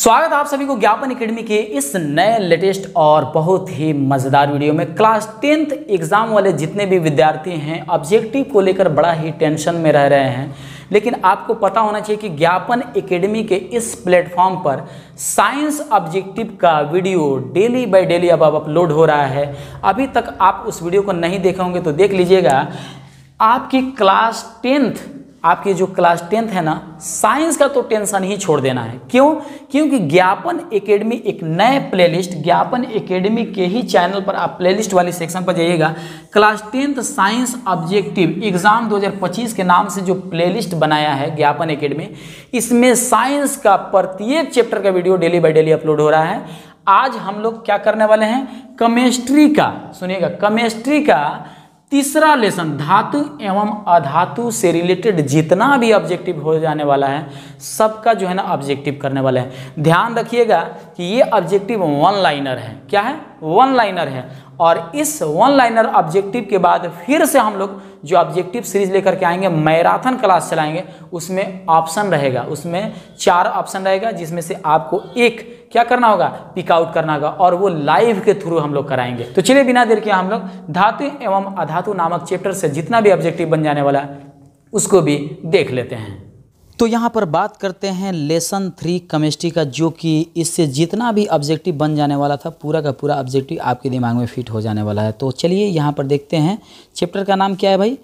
स्वागत आप सभी को ज्ञापन अकेडमी के इस नए लेटेस्ट और बहुत ही मज़ेदार वीडियो में क्लास टेंथ एग्ज़ाम वाले जितने भी विद्यार्थी हैं ऑब्जेक्टिव को लेकर बड़ा ही टेंशन में रह रहे हैं लेकिन आपको पता होना चाहिए कि ज्ञापन एकेडमी के इस प्लेटफॉर्म पर साइंस ऑब्जेक्टिव का वीडियो डेली बाय डेली अब अपलोड हो रहा है अभी तक आप उस वीडियो को नहीं देखे होंगे तो देख लीजिएगा आपकी क्लास टेंथ आपकी जो क्लास टेंथ है ना साइंस का तो टेंशन ही छोड़ देना है क्यों क्योंकि ज्ञापन एकेडमी एक नए प्लेलिस्ट ज्ञापन एकेडमी के ही चैनल पर आप प्लेलिस्ट वाले सेक्शन पर जाइएगा class tenth science objective exam 2025 के नाम से जो प्लेलिस्ट बनाया है ज्ञापन एकेडमी इसमें साइंस का प्रत्येक चैप्टर का video daily by daily upload हो रहा है आज हम लोग क्या करने वाले हैं केमिस्ट्री का सुनिएगा केमिस्ट्री का तीसरा लेसन धातु एवं अधातु से रिलेटेड जितना भी ऑब्जेक्टिव हो जाने वाला है सबका जो है ना ऑब्जेक्टिव करने वाला है ध्यान रखिएगा कि ये ऑब्जेक्टिव वन लाइनर है क्या है वन लाइनर है और इस वन लाइनर ऑब्जेक्टिव के बाद फिर से हम लोग जो ऑब्जेक्टिव सीरीज लेकर के आएंगे मैराथन क्लास चलाएंगे उसमें ऑप्शन रहेगा उसमें चार ऑप्शन रहेगा जिसमें से आपको एक क्या करना होगा पिकआउट करना होगा और वो लाइव के थ्रू हम लोग कराएंगे तो चलिए बिना देर के हम लोग धातु एवं अधातु नामक चैप्टर से जितना भी ऑब्जेक्टिव बन जाने वाला उसको भी देख लेते हैं तो यहाँ पर बात करते हैं लेसन थ्री केमिस्ट्री का जो कि इससे जितना भी ऑब्जेक्टिव बन जाने वाला था पूरा का पूरा ऑब्जेक्टिव आपके दिमाग में फिट हो जाने वाला है तो चलिए यहाँ पर देखते हैं चैप्टर का नाम क्या है भाई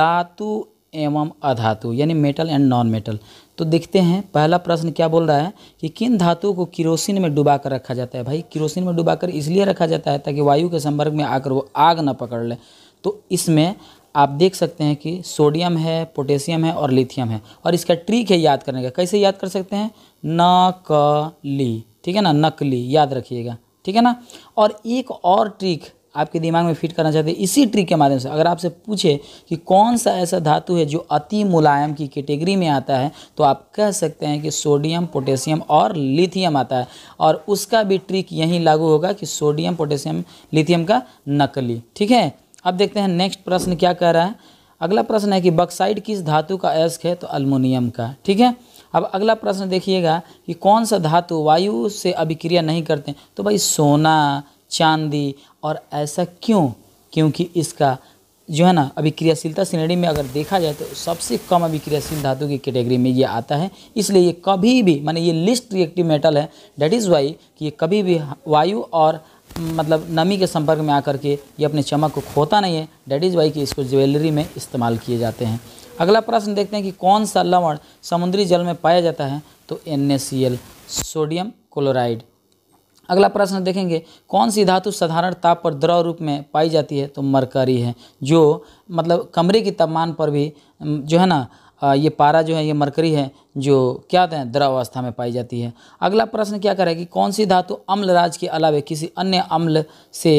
धातु एवं अधातु यानी मेटल एंड नॉन मेटल तो देखते हैं पहला प्रश्न क्या बोल रहा है कि किन धातु को किरोसिन में डुबा कर रखा जाता है भाई किरोसिन में डुबा कर इसलिए रखा जाता है ताकि वायु के संपर्क में आकर वो आग ना पकड़ ले तो इसमें आप देख सकते हैं कि सोडियम है पोटेशियम है और लिथियम है और इसका ट्रिक है याद करने का कैसे याद कर सकते हैं नकली ठीक है ना नकली याद रखिएगा ठीक है ना और एक और ट्रिक आपके दिमाग में फिट करना चाहते हैं इसी ट्रिक के माध्यम से अगर आपसे पूछे कि कौन सा ऐसा धातु है जो अति मुलायम की कैटेगरी में आता है तो आप कह सकते हैं कि सोडियम पोटेशियम और लिथियम आता है और उसका भी ट्रिक यहीं लागू होगा कि सोडियम पोटेशियम लिथियम का नकली ठीक है अब देखते हैं नेक्स्ट प्रश्न क्या कह रहा है अगला प्रश्न है कि बक्साइड किस धातु का एस्क है तो अल्मोनियम का ठीक है अब अगला प्रश्न देखिएगा कि कौन सा धातु वायु से अभिक्रिया नहीं करते तो भाई सोना चांदी और ऐसा क्यों क्योंकि इसका जो है ना अभिक्रियाशीलता श्रेणी में अगर देखा जाए तो सबसे कम अभिक्रियाशील धातु की कैटेगरी में ये आता है इसलिए ये कभी भी माने ये लिस्ट रिएक्टिव मेटल है डैट इज़ वाई कि ये कभी भी वायु और मतलब नमी के संपर्क में आकर के ये अपने चमक को खोता नहीं है डेट इज़ वाई कि इसको ज्वेलरी में इस्तेमाल किए जाते हैं अगला प्रश्न देखते हैं कि कौन सा लवण समुद्री जल में पाया जाता है तो एन सोडियम क्लोराइड अगला प्रश्न देखेंगे कौन सी धातु साधारण ताप पर द्रव रूप में पाई जाती है तो मरकरी है जो मतलब कमरे की तापमान पर भी जो है ना ये पारा जो है ये मरकरी है जो क्या कहते हैं द्रव अवस्था में पाई जाती है अगला प्रश्न क्या करें कि कौन सी धातु अम्ल राज के अलावे किसी अन्य अम्ल से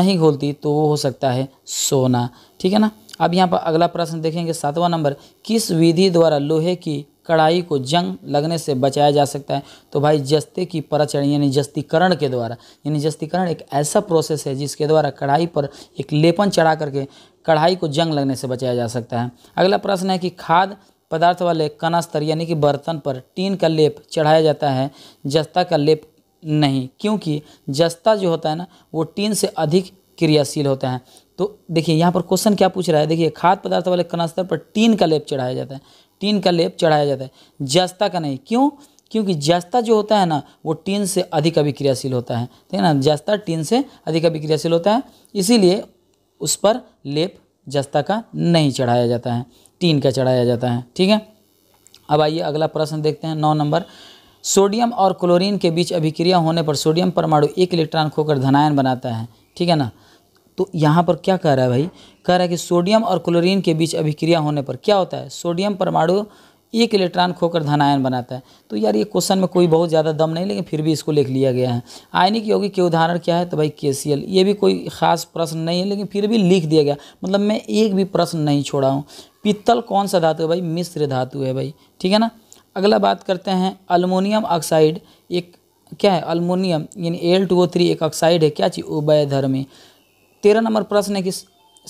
नहीं घोलती तो वो हो सकता है सोना ठीक है ना अब यहाँ पर अगला प्रश्न देखेंगे सातवां नंबर किस विधि द्वारा लोहे की कड़ाई को जंग लगने से बचाया जा सकता है तो भाई जस्ते की परचरण यानी जस्तीकरण के द्वारा यानी जस्तीकरण एक ऐसा प्रोसेस है जिसके द्वारा कढ़ाई पर एक लेपन चढ़ा करके कढ़ाई को जंग लगने से बचाया जा सकता है अगला प्रश्न है कि खाद पदार्थ वाले कनास्तर यानी कि बर्तन पर टीन का लेप चढ़ाया जाता है जस्ता का लेप नहीं क्योंकि जस्ता जो होता है ना वो टीन से अधिक क्रियाशील होता है तो देखिए यहाँ पर क्वेश्चन क्या पूछ रहा है देखिए खाद्य पदार्थ वाले कनास्तर पर टीन का लेप चढ़ाया जाता है टीन का लेप चढ़ाया जाता है जस्ता का नहीं क्यों क्योंकि जस्ता जो होता है ना वो टीन से अधिक अभिक्रियाशील होता है ठीक है ना जस्ता टीन से अधिक अभिक्रियाशील होता है इसीलिए उस पर लेप जस्ता का नहीं चढ़ाया जाता है टीन का चढ़ाया जाता है ठीक है अब आइए अगला प्रश्न देखते हैं नौ नंबर सोडियम और क्लोरीन के बीच अभिक्रिया होने पर सोडियम परमाणु एक इलेक्ट्रॉन खोकर धनायन बनाता है ठीक है ना तो यहाँ पर क्या कह रहा है भाई कह रहा है कि सोडियम और क्लोरीन के बीच अभिक्रिया होने पर क्या होता है सोडियम परमाणु एक इलेक्ट्रॉन खोकर धनायन बनाता है तो यार ये क्वेश्चन में कोई बहुत ज़्यादा दम नहीं लेकिन फिर भी इसको लिख लिया गया है आयनिक यौगिक के उदाहरण क्या है तो भाई के ये भी कोई ख़ास प्रश्न नहीं है लेकिन फिर भी लिख दिया गया मतलब मैं एक भी प्रश्न नहीं छोड़ा हूँ पित्तल कौन सा धातु है भाई मिश्र धातु है भाई ठीक है ना अगला बात करते हैं अल्मोनियम ऑक्साइड एक क्या है अल्मोनियम यानी एल टू ओ थ्री एक ऑक्साइड है क्या चीज़ उभयधर्मी तेरह नंबर प्रश्न है कि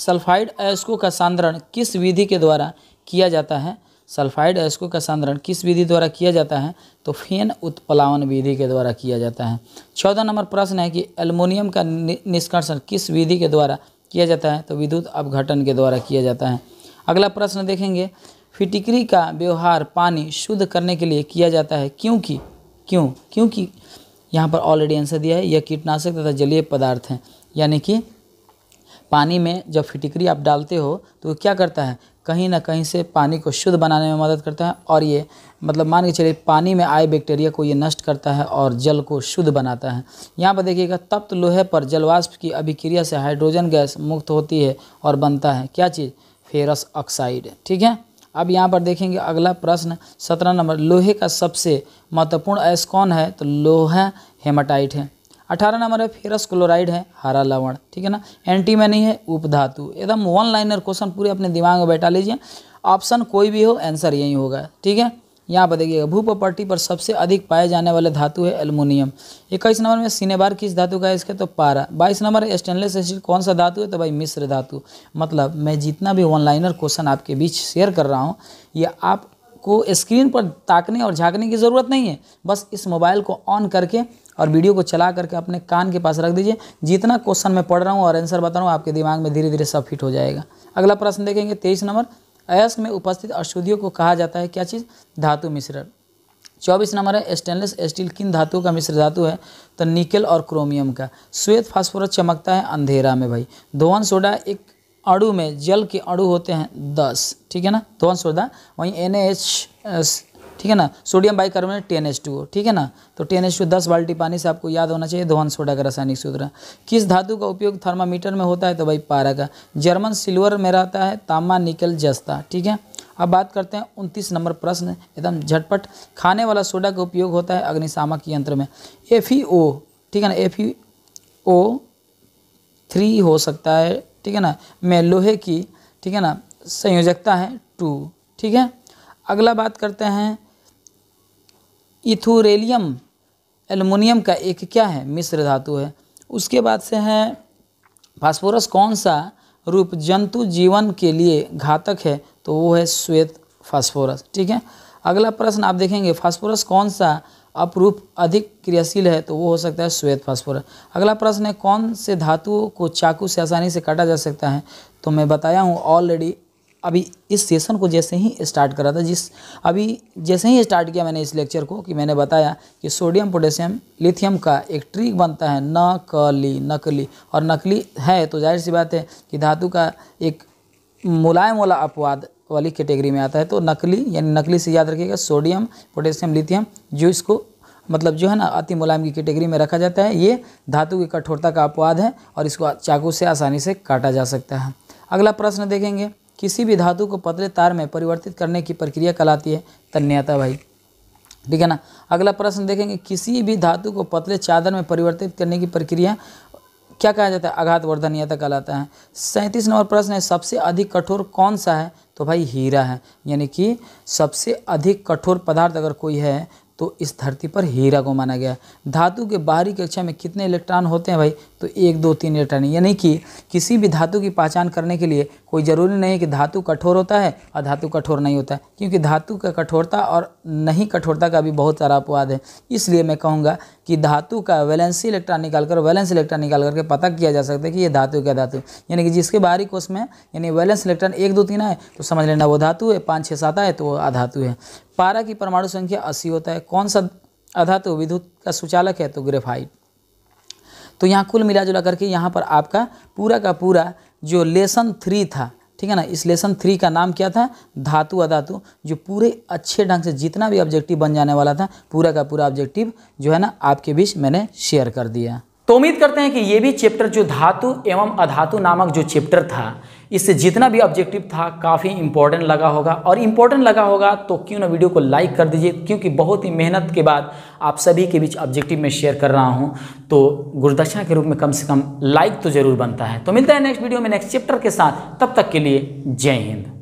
सल्फाइड अयस्कों का सांद्रण किस विधि के द्वारा किया जाता है सल्फाइड अयस्कों का सांद्रण किस विधि द्वारा किया जाता है तो फेन उत्प्लावन विधि के द्वारा किया जाता है चौदह नंबर प्रश्न है कि एल्युमिनियम का निष्कर्षण किस विधि के द्वारा किया जाता है तो विद्युत अवघटन के द्वारा किया जाता है अगला प्रश्न देखेंगे फिटिकरी का व्यवहार पानी शुद्ध करने के लिए किया जाता है क्योंकि क्यों क्योंकि यहाँ पर ऑलरेडी आंसर दिया है यह कीटनाशक तथा जलीय पदार्थ हैं यानी कि पानी में जब फिटिकरी आप डालते हो तो क्या करता है कहीं ना कहीं से पानी को शुद्ध बनाने में मदद करता है और ये मतलब मान के चलिए पानी में आए बैक्टीरिया को ये नष्ट करता है और जल को शुद्ध बनाता है यहाँ पर देखिएगा तप्त लोहे पर जलवाष्प की अभिक्रिया से हाइड्रोजन गैस मुक्त होती है और बनता है क्या चीज़ फेरस ऑक्साइड ठीक है अब यहाँ पर देखेंगे अगला प्रश्न सत्रह नंबर लोहे का सबसे महत्वपूर्ण ऐस कौन है तो लोहा हेमाटाइट है अठारह नंबर है फेरस क्लोराइड है हरा लवण ठीक है ना एंटी में नहीं है उपधातु एकदम वन लाइनर क्वेश्चन पूरे अपने दिमाग में बैठा लीजिए ऑप्शन कोई भी हो आंसर यही होगा ठीक है यहाँ पर देखिएगा भू पट्टी पर सबसे अधिक पाए जाने वाले धातु है एलमोनियम इक्कीस नंबर में सिनेबार किस धातु का है इसका तो पारा बाईस नंबर स्टेनलेस स्टील कौन सा धातु है तो भाई मिश्र धातु मतलब मैं जितना भी ऑनलाइनर लाइनर क्वेश्चन आपके बीच शेयर कर रहा हूँ ये आपको स्क्रीन पर ताकने और झाँकने की ज़रूरत नहीं है बस इस मोबाइल को ऑन करके और वीडियो को चला करके अपने कान के पास रख दीजिए जितना क्वेश्चन मैं पढ़ रहा हूँ और आंसर बता रहा हूँ आपके दिमाग में धीरे धीरे सब फिट हो जाएगा अगला प्रश्न देखेंगे तेईस नंबर अयस्क में उपस्थित अशुद्धियों को कहा जाता है क्या चीज़ धातु मिश्रण चौबीस नंबर है स्टेनलेस स्टील किन धातु का मिश्र धातु है तो निकल और क्रोमियम का श्वेत फास्फोरस चमकता है अंधेरा में भाई धोवन सोडा एक अड़ू में जल के अड़ू होते हैं दस ठीक है ना धोवन सोडा वहीं एन एच ठीक है ना sodium bicarbonate ten H two ठीक है ना तो टेन एच टू दस बाल्टी पानी से आपको याद होना चाहिए धोहन सोडा का रासायनिक सूत्र किस धातु का उपयोग थर्मामीटर में होता है तो भाई पारा का जर्मन सिल्वर में रहता है तामा निकल जस्ता ठीक है अब बात करते हैं उनतीस नंबर प्रश्न एकदम झटपट खाने वाला सोडा का उपयोग होता है अग्निशामक यंत्र में एफ e ठीक है ना एफ ओ थ्री हो सकता है ठीक है ना मैं लोहे की ठीक है ना संयोजकता है टू ठीक है अगला बात करते हैं इथुरेलियम एलुमिनियम का एक क्या है मिश्र धातु है उसके बाद से है फास्फोरस कौन सा रूप जंतु जीवन के लिए घातक है तो वो है श्वेत फास्फोरस ठीक है अगला प्रश्न आप देखेंगे फास्फोरस कौन सा अपरूप अधिक क्रियाशील है तो वो हो सकता है श्वेत फास्फोरस अगला प्रश्न है कौन से धातुओं को चाकू से आसानी से काटा जा सकता है तो मैं बताया हूँ ऑलरेडी अभी इस सेशन को जैसे ही स्टार्ट करा था जिस अभी जैसे ही स्टार्ट किया मैंने इस लेक्चर को कि मैंने बताया कि सोडियम पोटेशियम लिथियम का एक ट्रिक बनता है नकली नकली और नकली है तो जाहिर सी बात है कि धातु का एक मुलायम वाला अपवाद वाली कैटेगरी में आता है तो नकली यानी नकली से याद रखिएगा सोडियम पोटेशियम लिथियम जो इसको मतलब जो है ना अति मुलायम की कैटेगरी में रखा जाता है ये धातु की कठोरता का अपवाद है और इसको चाकू से आसानी से काटा जा सकता है अगला प्रश्न देखेंगे किसी भी धातु को पतले तार में परिवर्तित करने की प्रक्रिया कहलाती है तन्यता भाई ठीक है ना अगला प्रश्न देखेंगे किसी भी धातु को पतले चादर में परिवर्तित करने की प्रक्रिया क्या कहा जाता है आघात वर्धनीयता कहलाता है सैंतीस नंबर प्रश्न है सबसे अधिक कठोर कौन सा है तो भाई हीरा है यानी कि सबसे अधिक कठोर पदार्थ अगर कोई है तो इस धरती पर हीरा को माना गया धातु के बाहरी कक्षा में कितने इलेक्ट्रॉन होते हैं भाई तो एक दो तीन रिटर्न यानी कि किसी भी धातु की पहचान करने के लिए कोई ज़रूरी नहीं कि धातु कठोर होता है और धातु कठोर नहीं होता है क्योंकि धातु का कठोरता और नहीं कठोरता का भी बहुत सारा अपवाद है इसलिए मैं कहूँगा कि धातु का वैलेंसी इलेक्ट्रॉन निकाल कर वैलेंस इलेक्ट्रॉन निकाल करके पता किया जा सकता है कि ये धातु क्या धातु यानी कि जिसके बाहरी कोष में यानी वैलेंस इलेक्ट्रॉन एक दो तीन आए तो समझ लेना वो धातु है पाँच छः सात आए तो वो अधातु है पारा की परमाणु संख्या अस्सी होता है कौन सा अधातु विद्युत का सुचालक है तो ग्रेफाइट तो यहाँ कुल मिला जुला करके यहाँ पर आपका पूरा का पूरा जो लेसन थ्री था ठीक है ना इस लेसन थ्री का नाम क्या था धातु अधातु जो पूरे अच्छे ढंग से जितना भी ऑब्जेक्टिव बन जाने वाला था पूरा का पूरा ऑब्जेक्टिव जो है ना आपके बीच मैंने शेयर कर दिया तो उम्मीद करते हैं कि ये भी चैप्टर जो धातु एवं अधातु नामक जो चैप्टर था इससे जितना भी ऑब्जेक्टिव था काफ़ी इंपॉर्टेंट लगा होगा और इम्पोर्टेंट लगा होगा तो क्यों ना वीडियो को लाइक कर दीजिए क्योंकि बहुत ही मेहनत के बाद आप सभी के बीच ऑब्जेक्टिव में शेयर कर रहा हूँ तो गुरुदक्षिणा के रूप में कम से कम लाइक तो ज़रूर बनता है तो मिलता है नेक्स्ट वीडियो में नेक्स्ट चैप्टर के साथ तब तक के लिए जय हिंद